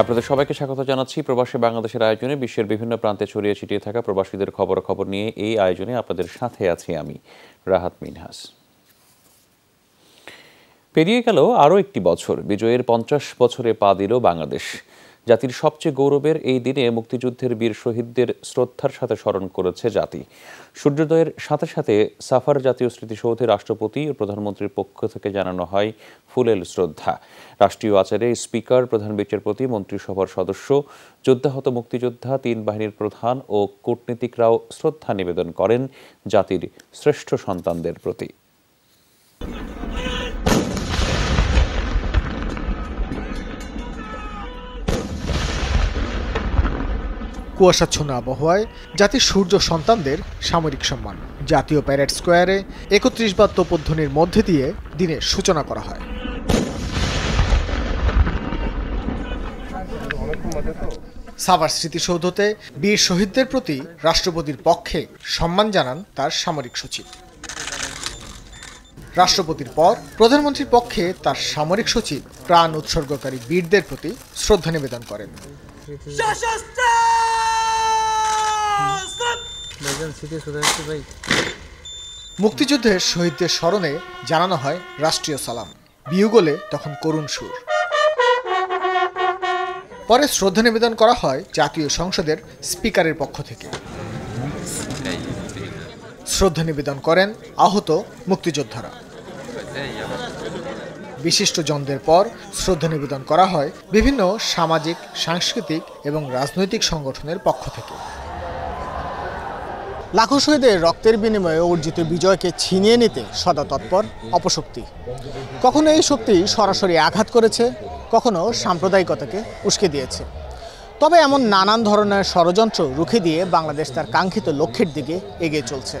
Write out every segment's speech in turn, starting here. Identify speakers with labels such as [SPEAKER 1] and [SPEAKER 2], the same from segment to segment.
[SPEAKER 1] আপনাদের সবাইকে স্বাগত জানাচ্ছি প্রবাসী বাংলাদেশের আয়োজনে বিশ্বের বিভিন্ন প্রান্তে ছড়িয়ে ছিটিয়ে থাকা প্রবাসীদের খবর খবর নিয়ে এই আয়োজনে আপনাদের সাথে আছি আমি রাহাত মিনহাস পেরিয়ে গেল আরও একটি বছর বিজয়ের পঞ্চাশ বছরে পা দিল বাংলাদেশ জাতির সবচেয়ে গৌরবের এই দিনে মুক্তিযুদ্ধের বীর শহীদদের শ্রদ্ধার সাথে স্মরণ করেছে জাতি সূর্যোদয়ের সাথে সাথে সাফার জাতীয় স্মৃতিসৌধে রাষ্ট্রপতি ও প্রধানমন্ত্রীর পক্ষ থেকে জানানো হয় ফুলেল শ্রদ্ধা রাষ্ট্রীয় আচারে স্পিকার প্রধান বিচারপতি মন্ত্রিসভার সদস্য যোদ্ধাহত মুক্তিযোদ্ধা তিন বাহিনীর প্রধান ও কূটনীতিকরাও শ্রদ্ধা নিবেদন করেন জাতির শ্রেষ্ঠ সন্তানদের প্রতি
[SPEAKER 2] কুয়াশাচ্ছন্ন আবহাওয়ায় জাতির সূর্য সন্তানদের সামরিক সম্মান জাতীয় প্যারেড স্কোয়ারে একত্রিশ বার তোপধ্বনির মধ্যে দিয়ে দিনের সূচনা করা হয় সাভার স্মৃতিসৌধতে বীর শহীদদের প্রতি রাষ্ট্রপতির পক্ষে সম্মান জানান তার সামরিক সচিব রাষ্ট্রপতির পর প্রধানমন্ত্রীর পক্ষে তার সামরিক সচিব প্রাণ উৎসর্গকারী বীরদের প্রতি শ্রদ্ধা নিবেদন করেন মুক্তিযুদ্ধের শহীদদের স্মরণে জানানো হয় রাষ্ট্রীয় সালাম বিয়োগলে তখন করুণ সুর পরে শ্রদ্ধা নিবেদন করা হয় জাতীয় সংসদের স্পিকারের পক্ষ থেকে শ্রদ্ধা নিবেদন করেন আহত মুক্তিযোদ্ধারা বিশিষ্ট জনদের পর শ্রদ্ধা নিবেদন করা হয় বিভিন্ন সামাজিক সাংস্কৃতিক এবং রাজনৈতিক সংগঠনের পক্ষ থেকে লাখো শহীদের রক্তের বিনিময়ে অর্জিত বিজয়কে ছিনিয়ে নিতে সদা তৎপর অপশক্তি কখনো এই শক্তি সরাসরি আঘাত করেছে কখনো সাম্প্রদায়িকতাকে উস্কে দিয়েছে তবে এমন নানান ধরনের ষড়যন্ত্র রুখে দিয়ে বাংলাদেশ তার কাঙ্ক্ষিত লক্ষ্যের দিকে এগিয়ে চলছে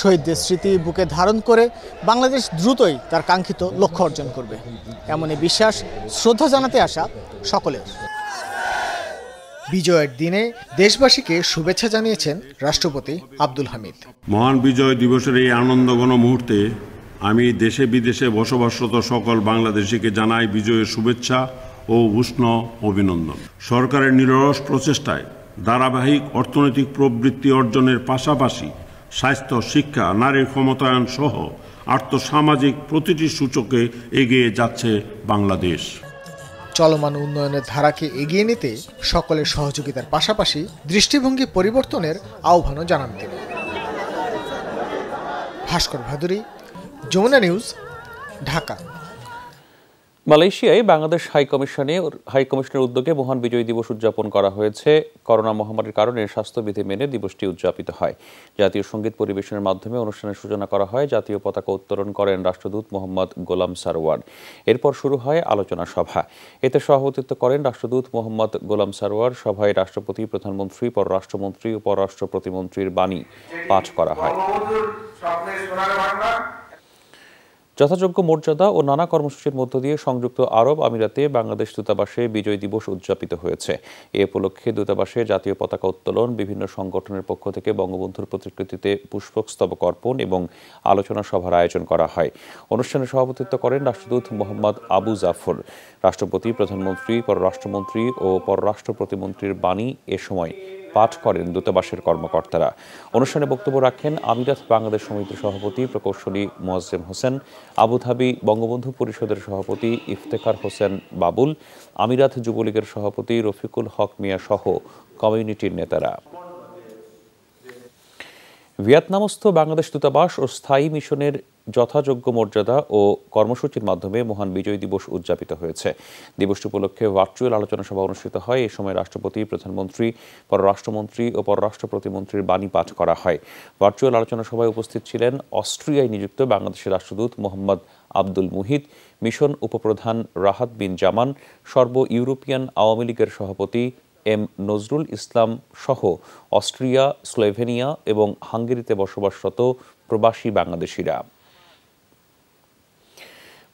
[SPEAKER 2] শহীদদের স্মৃতি বুকে ধারণ করে বাংলাদেশ দ্রুতই তার কাঙ্ক্ষিত লক্ষ্য অর্জন করবে এমনই বিশ্বাস শ্রদ্ধা জানাতে আসা সকলের বিজয়ের দিনে দেশবাসীকে শুভেচ্ছা জানিয়েছেন রাষ্ট্রপতি আব্দুল হামিদ
[SPEAKER 3] মহান বিজয় দিবসের এই আনন্দঘন মুহূর্তে আমি দেশে বিদেশে বসবাসরত সকল বাংলাদেশিকে জানাই বিজয়ের শুভেচ্ছা ও উষ্ণ অভিনন্দন সরকারের নিরস প্রচেষ্টায় ধারাবাহিক অর্থনৈতিক প্রবৃত্তি অর্জনের পাশাপাশি স্বাস্থ্য শিক্ষা নারীর ক্ষমতায়ন সহ আর্থসামাজিক প্রতিটি সূচকে এগিয়ে যাচ্ছে বাংলাদেশ
[SPEAKER 2] চলমান উন্নয়নের ধারাকে এগিয়ে নিতে সকলের সহযোগিতার পাশাপাশি দৃষ্টিভঙ্গি পরিবর্তনের আহ্বানও জানান তিনি ভাস্কর ভাদুরী যমুনা নিউজ ঢাকা
[SPEAKER 1] মালয়েশিয়ায় বাংলাদেশ হাইকমিশনে হাইকমিশনের উদ্যোগে মহান বিজয় দিবস উদযাপন করা হয়েছে করোনা মহামারীর কারণে স্বাস্থ্যবিধি মেনে দিবসটি উদযাপিত হয় জাতীয় সঙ্গীত পরিবেশনের মাধ্যমে অনুষ্ঠানের সূচনা করা হয় জাতীয় পতাকা উত্তোলন করেন রাষ্ট্রদূত মোহাম্মদ গোলাম সারওয়ার এরপর শুরু হয় আলোচনা সভা এতে সভাপতিত্ব করেন রাষ্ট্রদূত মোহাম্মদ গোলাম সারওয়ার সভায় রাষ্ট্রপতি প্রধানমন্ত্রী পররাষ্ট্রমন্ত্রী ও পররাষ্ট্র প্রতিমন্ত্রীর বাণী পাঠ করা হয় যথাযোগ্য মর্যাদা ও নানা কর্মসূচির মধ্য দিয়ে সংযুক্ত আরব আমিরাতে বাংলাদেশ দূতাবাসে বিজয় দিবস উদযাপিত হয়েছে এ উপলক্ষে দূতাবাসে জাতীয় পতাকা উত্তোলন বিভিন্ন সংগঠনের পক্ষ থেকে বঙ্গবন্ধুর প্রতিকৃতিতে পুষ্পস্তবক অর্পণ এবং আলোচনা সভার আয়োজন করা হয় অনুষ্ঠানে সভাপতিত্ব করেন রাষ্ট্রদূত মোহাম্মদ আবু জাফর রাষ্ট্রপতি প্রধানমন্ত্রী পররাষ্ট্রমন্ত্রী ও পররাষ্ট্র প্রতিমন্ত্রীর বাণী এ সময় পাঠ করেন দূতাবাসের কর্মকর্তারা অনুষ্ঠানে বক্তব্য রাখেন আমিরাত বাংলাদেশ সমিতির সভাপতি প্রকৌশলী মোয়াজ্জেম হোসেন আবুধাবি বঙ্গবন্ধু পরিষদের সভাপতি ইফতেখার হোসেন বাবুল আমিরাত যুবলীগের সভাপতি রফিকুল হক মিয়া সহ কমিউনিটির নেতারা ভিয়েতনামস্থ বাংলাদেশ দূতাবাস ও স্থায়ী মিশনের যথাযোগ্য মর্যাদা ও কর্মসূচির মাধ্যমে মহান বিজয় দিবস উদযাপিত হয়েছে দিবসটি উপলক্ষে ভার্চুয়াল আলোচনা সভা অনুষ্ঠিত হয় এ সময় রাষ্ট্রপতি প্রধানমন্ত্রী পররাষ্ট্রমন্ত্রী ও পররাষ্ট্র প্রতিমন্ত্রীর বাণী পাঠ করা হয় ভার্চুয়াল আলোচনা সভায় উপস্থিত ছিলেন অস্ট্রিয়ায় নিযুক্ত বাংলাদেশের রাষ্ট্রদূত মোহাম্মদ আব্দুল মুহিত মিশন উপপ্রধান রাহাত বিন জামান সর্ব ইউরোপিয়ান আওয়ামী লীগের সভাপতি এম নজরুল ইসলাম সহ অস্ট্রিয়া স্লোভেনিয়া এবং হাঙ্গেরিতে বসবাসরত প্রবাসী বাংলাদেশিরা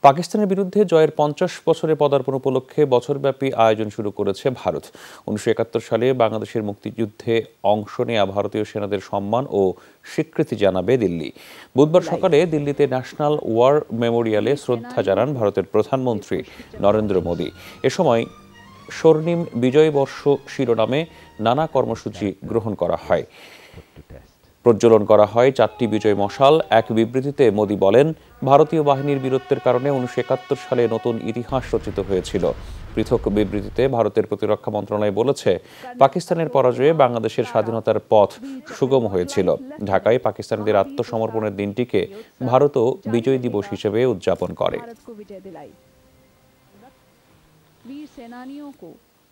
[SPEAKER 1] পাকিস্তানের বিরুদ্ধে জয়ের পঞ্চাশ বছরে পদার্পণ উপলক্ষে বছরব্যাপী আয়োজন শুরু করেছে ভারত উনিশশো একাত্তর সালে বাংলাদেশের মুক্তিযুদ্ধে অংশ নেয়া ভারতীয় সেনাদের সম্মান ও স্বীকৃতি জানাবে দিল্লি বুধবার সকালে দিল্লিতে ন্যাশনাল ওয়ার মেমোরিয়ালে শ্রদ্ধা জানান ভারতের প্রধানমন্ত্রী নরেন্দ্র মোদী এ সময় স্বর্ণিম বিজয় বর্ষ শিরোনামে নানা কর্মসূচি গ্রহণ করা হয় প্রজ্বলন করা হয় চারটি বিজয় মশাল এক বিবৃতিতে মোদি বলেন ভারতীয় বাহিনীর বীরত্বের কারণে উনিশশো একাত্তর সালে নতুন ইতিহাস রচিত হয়েছিল পৃথক বিবৃতিতে ভারতের প্রতিরক্ষা মন্ত্রণালয় বলেছে পাকিস্তানের পরাজয়ে বাংলাদেশের স্বাধীনতার পথ সুগম হয়েছিল ঢাকায় পাকিস্তানদের আত্মসমর্পণের দিনটিকে ভারতও বিজয় দিবস হিসেবে উদযাপন করে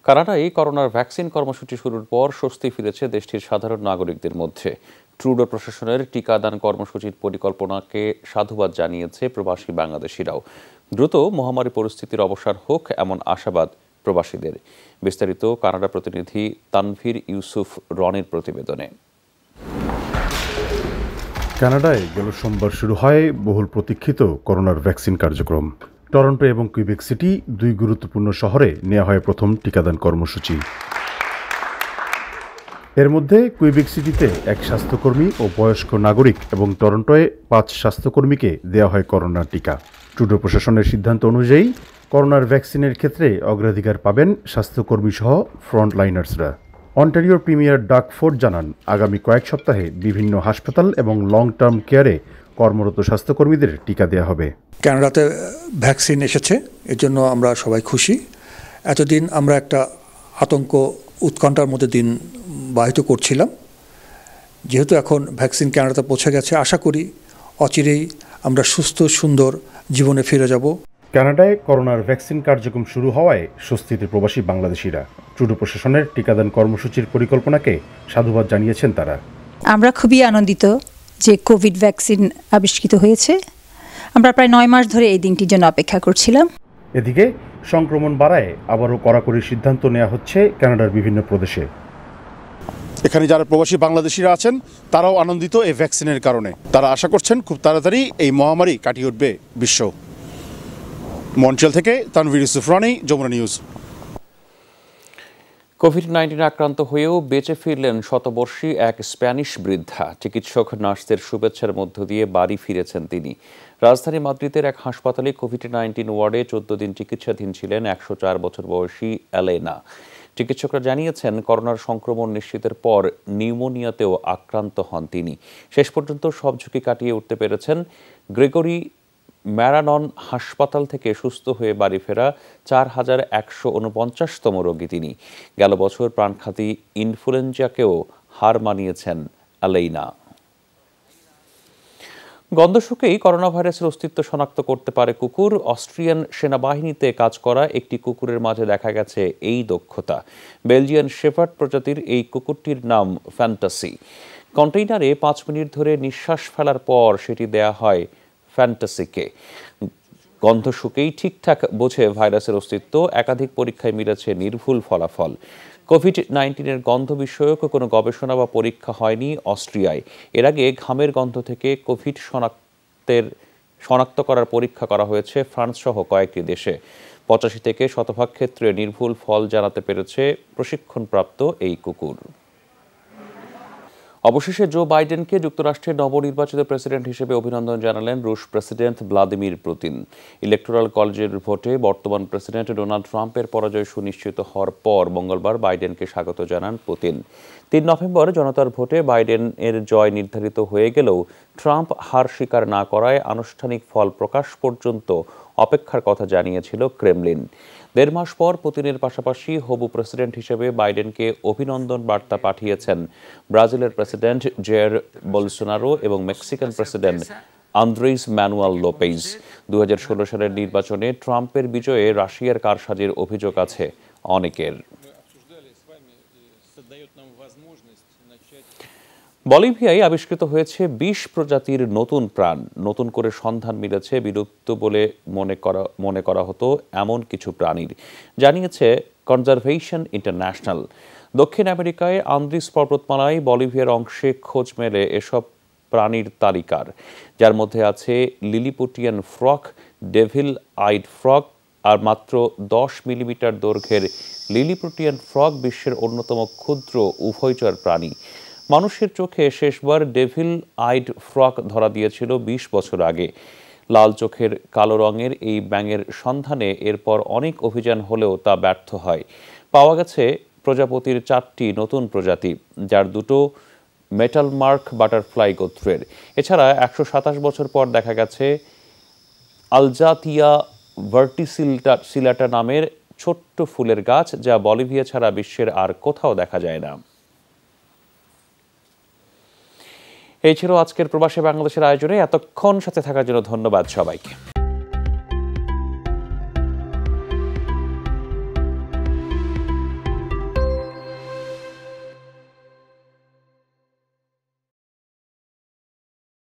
[SPEAKER 1] কানাডায় করোনার ভ্যাকসিন কর্মসূচি শুরুর পর স্বস্তি ফিরেছে দেশটির সাধারণ নাগরিকদের মধ্যে ট্রুডো প্রশাসনের টিকাদান কর্মসূচির পরিকল্পনাকে সাধুবাদ জানিয়েছে প্রবাসী বাংলাদেশিরাও দ্রুত মহামারী পরিস্থিতির অবসান হোক এমন আশাবাদ প্রবাসীদের বিস্তারিত কানাডা প্রতিনিধি তানভীর ইউসুফ রনির প্রতিবেদনে
[SPEAKER 3] কানাডায় গেল সোমবার শুরু হয় বহুল প্রতীক্ষিত করোনার ভ্যাকসিন কার্যক্রম টরন্টো এবং কুইবেক সিটি দুই গুরুত্বপূর্ণ শহরে নেওয়া হয় প্রথম টিকাদান কর্মসূচি এর মধ্যে কুইবেক সিটিতে এক স্বাস্থ্যকর্মী ও বয়স্ক নাগরিক এবং টরন্টোয় পাঁচ স্বাস্থ্যকর্মীকে দেওয়া হয় করোনা টিকা ট্রুডো প্রশাসনের সিদ্ধান্ত অনুযায়ী করোনার ভ্যাকসিনের ক্ষেত্রে অগ্রাধিকার পাবেন স্বাস্থ্যকর্মী সহ ফ্রন্টলাইনার্সরা অন্টারিওর প্রিমিয়ার ডাক ফোর্ড জানান আগামী কয়েক সপ্তাহে বিভিন্ন হাসপাতাল এবং লং টার্ম কেয়ারে কর্মরত স্বাস্থ্যকর্মীদের টিকা দেওয়া হবে ক্যানাডাতে ভ্যাকসিন এসেছে এর জন্য আমরা সবাই খুশি এতদিন আমরা একটা আতঙ্ক উৎকণ্ঠার মধ্যে দিন বাহিত করছিলাম যেহেতু এখন ভ্যাকসিন ক্যানাডাতে পৌঁছে গেছে আশা করি অচিরেই আমরা সুস্থ সুন্দর জীবনে ফিরে যাব কানাডায় করোনার ভ্যাকসিন কার্যক্রম শুরু হওয়ায় স্বস্তিতে প্রবাসী বাংলাদেশিরা ট্রুডো প্রশাসনের টিকাদান কর্মসূচির পরিকল্পনাকে সাধুবাদ জানিয়েছেন তারা আমরা খুবই আনন্দিত যে কোভিড ভ্যাকসিন আবিষ্কৃত হয়েছে আমরা প্রায় নয় মাস ধরে এই দিনটির জন্য অপেক্ষা করছিলাম এদিকে সংক্রমণ বাড়ায় আবারও কড়াকড়ি সিদ্ধান্ত নেওয়া হচ্ছে কানাডার বিভিন্ন প্রদেশে এখানে যারা প্রবাসী বাংলাদেশিরা আছেন তারাও আনন্দিত এই ভ্যাকসিনের কারণে তারা আশা করছেন খুব তাড়াতাড়ি এই মহামারী কাটিয়ে উঠবে বিশ্ব মন্ট্রিয়াল থেকে
[SPEAKER 1] Tanvir Yusuf Rani Jamuna news Covid nineteen আক্রান্ত হয়েও বেঁচে ফিরলেন শতবর্ষী এক স্প্যানিশ বৃদ্ধা চিকিৎসক নার্সদের শুভেচ্ছার মধ্য দিয়ে বাড়ি ফিরেছেন তিনি রাজধানী মাদ্রিদের এক হাসপাতালে কোভিড নাইন্টিন ওয়ার্ডে চোদ্দ দিন চিকিৎসাধীন ছিলেন একশো চার বছর বয়সী অ্যালেনা চিকিৎসকরা জানিয়েছেন করোনার সংক্রমণ নিশ্চিতের পর নিউমোনিয়াতেও আক্রান্ত হন তিনি শেষ পর্যন্ত সব ঝুঁকি কাটিয়ে উঠতে পেরেছেন গ্রেগরি ম্যারানন হাসপাতাল থেকে সুস্থ হয়ে বাড়ি ফেরা চার হাজার একশো উনপঞ্চাশতম রোগী তিনি গেল বছর প্রাণখাতী ইনফ্লুয়েঞ্জাকেও হার মানিয়েছেন আলেইনা গন্ধশুকেই করোনা ভাইরাসের অস্তিত্ব শনাক্ত করতে পারে কুকুর অস্ট্রিয়ান সেনাবাহিনীতে কাজ করা একটি কুকুরের মাঝে দেখা গেছে এই দক্ষতা বেলজিয়ান শেফার্ড প্রজাতির এই কুকুরটির নাম ফ্যান্টাসি কন্টেইনারে পাঁচ মিনিট ধরে নিঃশ্বাস ফেলার পর সেটি দেয়া হয় ফ্যান্টাসিকে গন্ধ শুকেই ঠিকঠাক বোঝে ভাইরাসের অস্তিত্ব একাধিক পরীক্ষায় মিলেছে নির্ভুল ফলাফল কোভিড নাইন্টিনের গন্ধ বিষয়ক কোনো গবেষণা বা পরীক্ষা হয়নি অস্ট্রিয়ায় এর আগে ঘামের গন্ধ থেকে কোভিড শনাক্তের শনাক্ত করার পরীক্ষা করা হয়েছে ফ্রান্স সহ কয়েকটি দেশে পঁচাশি থেকে শতভাগ ক্ষেত্রে নির্ভুল ফল জানাতে পেরেছে প্রশিক্ষণপ্রাপ্ত এই কুকুর অবশেষে জো বাইডেনকে যুক্তরাষ্ট্রের নবনির্বাচিত প্রেসিডেন্ট হিসেবে অভিনন্দন জানালেন রুশ প্রেসিডেন্ট ভ্লাদিমির পুতিন ইলেকটোরাল কলেজের ভোটে বর্তমান প্রেসিডেন্ট ডোনাল্ড ট্রাম্পের পরাজয় সুনিশ্চিত হওয়ার পর মঙ্গলবার বাইডেনকে স্বাগত জানান পুতিন তিন নভেম্বর জনতার ভোটে বাইডেনের জয় নির্ধারিত হয়ে গেলেও ট্রাম্প হার স্বীকার না করায় আনুষ্ঠানিক ফল প্রকাশ পর্যন্ত অপেক্ষার কথা জানিয়েছিল ক্রেমলিন দেড় মাস পর পুতিনের পাশাপাশি হবু প্রেসিডেন্ট হিসেবে বাইডেনকে অভিনন্দন বার্তা পাঠিয়েছেন ব্রাজিলের প্রেসিডেন্ট জের বলসোনারো এবং Mexican president Andres Manuel Lopez দু সালের নির্বাচনে ট্রাম্পের বিজয়ে রাশিয়ার কারসাজির অভিযোগ আছে অনেকের বলিভিয়ায় আবিষ্কৃত হয়েছে বিশ প্রজাতির নতুন প্রাণ নতুন করে সন্ধান মিলেছে বিলুপ্ত বলে মনে করা মনে করা হতো এমন কিছু প্রাণীর জানিয়েছে কনজারভেশন ইন্টারন্যাশনাল দক্ষিণ আমেরিকায় আন্দ্রিস পর্বতমালায় বলিভিয়ার অংশে খোঁজ মেলে এসব প্রাণীর তালিকার যার মধ্যে আছে Lilliputian frog devil eyed frog আর মাত্র দশ মিলিমিটার দৈর্ঘ্যের লিলিপুটিয়ান ফ্রক বিশ্বের অন্যতম ক্ষুদ্র উভয়চর প্রাণী মানুষের চোখে শেষবার ডেভিল আইড ফ্রক ধরা দিয়েছিল ২০ বছর আগে লাল চোখের কালো রঙের এই ব্যাঙের সন্ধানে এরপর অনেক অভিযান হলেও তা ব্যর্থ হয় পাওয়া গেছে প্রজাপতির চারটি নতুন প্রজাতি যার দুটো মেটাল মার্ক বাটারফ্লাই গোত্রের এছাড়া একশো সাতাশ বছর পর দেখা গেছে আলজাতিয়া ভার্টিসিলটা সিলাটা নামের ছোট্ট ফুলের গাছ যা বলিভিয়া ছাড়া বিশ্বের আর কোথাও দেখা যায় না এই ছিল আজকের প্রবাসী বাংলাদেশের আয়োজনে এতক্ষণ সাথে থাকার জন্য ধন্যবাদ সবাইকে